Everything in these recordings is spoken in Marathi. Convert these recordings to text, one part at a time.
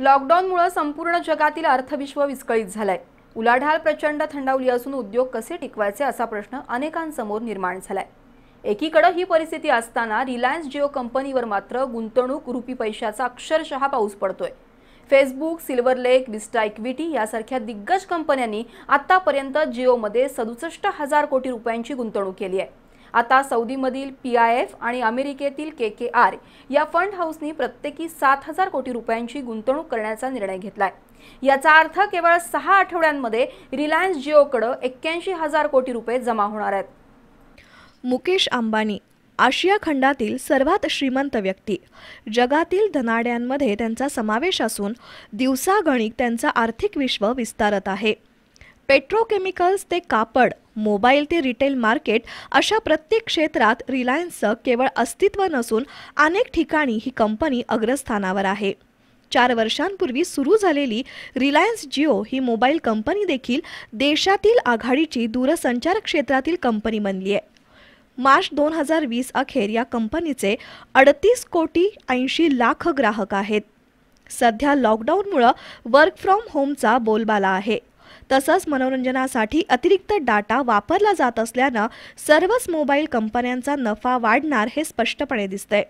लॉकडाऊनमुळे संपूर्ण जगातील अर्थविश्व विस्कळीत झालंय उलाढाल प्रचंड थंडावली असून उद्योग कसे टिकवायचे असा प्रश्न अनेकांसमोर निर्माण झालाय एकीकडे ही परिस्थिती असताना रिलायन्स जिओ कंपनीवर मात्र गुंतवणूक रुपी पैशाचा अक्षरशः पाऊस पडतोय Facebook Silver Lake Vista Equity यासारख्या दिग्गज कंपन्यांनी आतापर्यंत जिओमध्ये सदुसष्ट हजार कोटी रुपयांची गुंतवणूक केली आहे आता सौदीमधील पी आय एफ आणि अमेरिकेतील के के आर या फंड हाऊसनी प्रत्येकी सात हजार कोटी रुपयांची गुंतवणूक करण्याचा निर्णय घेतलाय याचा अर्थ केवळ सहा आठवड्यांमध्ये रिलायन्स जिओकडं एक्क्याऐंशी हजार कोटी रुपये जमा होणार आहेत मुकेश अंबानी आशिया खंडातील सर्वात श्रीमंत व्यक्ती जगातील धनाड्यांमध्ये त्यांचा समावेश असून दिवसागणिक त्यांचा आर्थिक विश्व विस्तारत आहे पेट्रोकेमिकल्स ते कापड मोबाईल ते रिटेल मार्केट अशा प्रत्येक क्षेत्रात रिलायन्सचं केवळ अस्तित्व नसून अनेक ठिकाणी ही कंपनी अग्रस्थानावर आहे चार वर्षांपूर्वी सुरू झालेली रिलायन्स जिओ ही मोबाईल कंपनी देखील देशातील आघाडीची दूरसंचार क्षेत्रातील कंपनी बनली आहे मार्च दोन हजार वीस अखेर या कंपनीचे अडतीस कोटी ऐंशी लाख ग्राहक आहेत सध्या लॉकडाऊनमुळं वर्क फ्रॉम होमचा बोलबाला आहे तसंच मनोरंजनासाठी अतिरिक्त डाटा वापरला जात असल्यानं सर्वच मोबाईल कंपन्यांचा नफा वाढणार हे स्पष्टपणे दिसतंय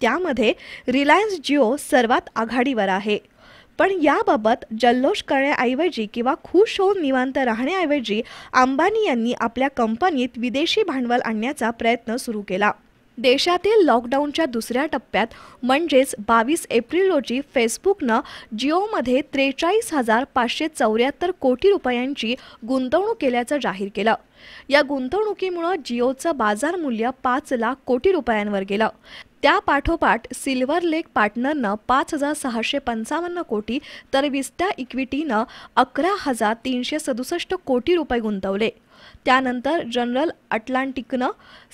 त्यामध्ये रिलायन्स जिओ सर्वात आघाडीवर आहे पण याबाबत जल्लोष करण्याऐवजी किंवा खुश होऊन निवांत राहण्याऐवजी अंबानी यांनी आपल्या कंपनीत विदेशी भांडवल आणण्याचा प्रयत्न सुरू केला देशातील लॉकडाऊनच्या दुसऱ्या टप्प्यात म्हणजेच बावीस एप्रिल रोजी फेसबुकनं जिओमध्ये त्रेचाळीस हजार पाचशे चौऱ्याहत्तर कोटी रुपयांची गुंतवणूक केल्याचं जाहीर केलं या गुंतवणुकीमुळं जिओचं बाजार मूल्य पाच लाख कोटी रुपयांवर गेलं त्या पाठोपाठ सिल्वर लेक पार्टनरनं पाच हजार सहाशे पंचावन्न कोटी तर विस्टा इक्विटीनं अकरा हजार तीनशे सदुसष्ट कोटी रुपये गुंतवले त्यानंतर जनरल अटलांटिकनं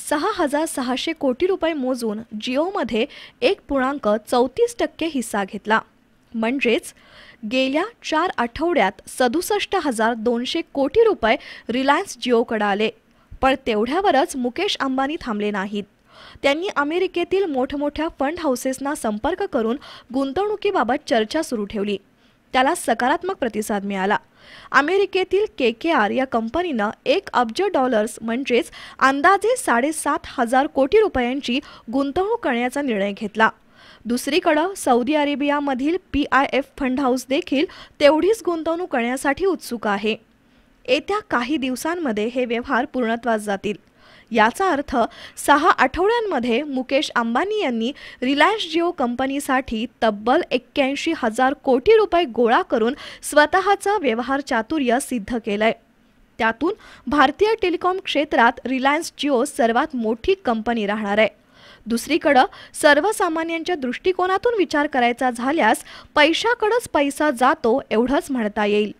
सहा हजार सहाशे कोटी रुपये मोजून जिओमध्ये एक पूर्णांक चौतीस टक्के हिस्सा घेतला म्हणजेच गेल्या चार आठवड्यात सदुसष्ट हजार दोनशे कोटी रुपये रिलायन्स जिओकडे आले पण तेवढ्यावरच मुकेश अंबानी थांबले नाहीत त्यांनी अमेरिकेतील मोठमोठ्या फंड हाऊसेसना संपर्क करून गुंतवणुकीबाबत चर्चा सुरू ठेवली त्याला सकारात्मक प्रतिसाद मिळाला अमेरिकेतील के के आर या कंपनीनं एक अब्ज डॉलर्स म्हणजेच अंदाजे साडेसात हजार कोटी रुपयांची गुंतवणूक करण्याचा निर्णय घेतला दुसरीकडं सौदी अरेबियामधील P I F fund house देखील तेवढीच गुंतवणूक करण्यासाठी उत्सुक आहे येत्या काही दिवसांमध्ये हे व्यवहार पूर्णत्वास जातील याचा अर्थ सहा आठवड्यांमध्ये मुकेश अंबानी यांनी रिलायन्स जिओ कंपनीसाठी तब्बल एक्क्याऐंशी हजार कोटी रुपये गोळा करून स्वतःचं व्यवहार चातुर्य सिद्ध केलंय त्यातून भारतीय टेलिकॉम क्षेत्रात रिलायन्स जिओ सर्वात मोठी कंपनी राहणार आहे दुसरीकडं सर्वसामान्यांच्या दृष्टिकोनातून विचार करायचा झाल्यास पैशाकडंच पैसा जातो एवढंच म्हणता येईल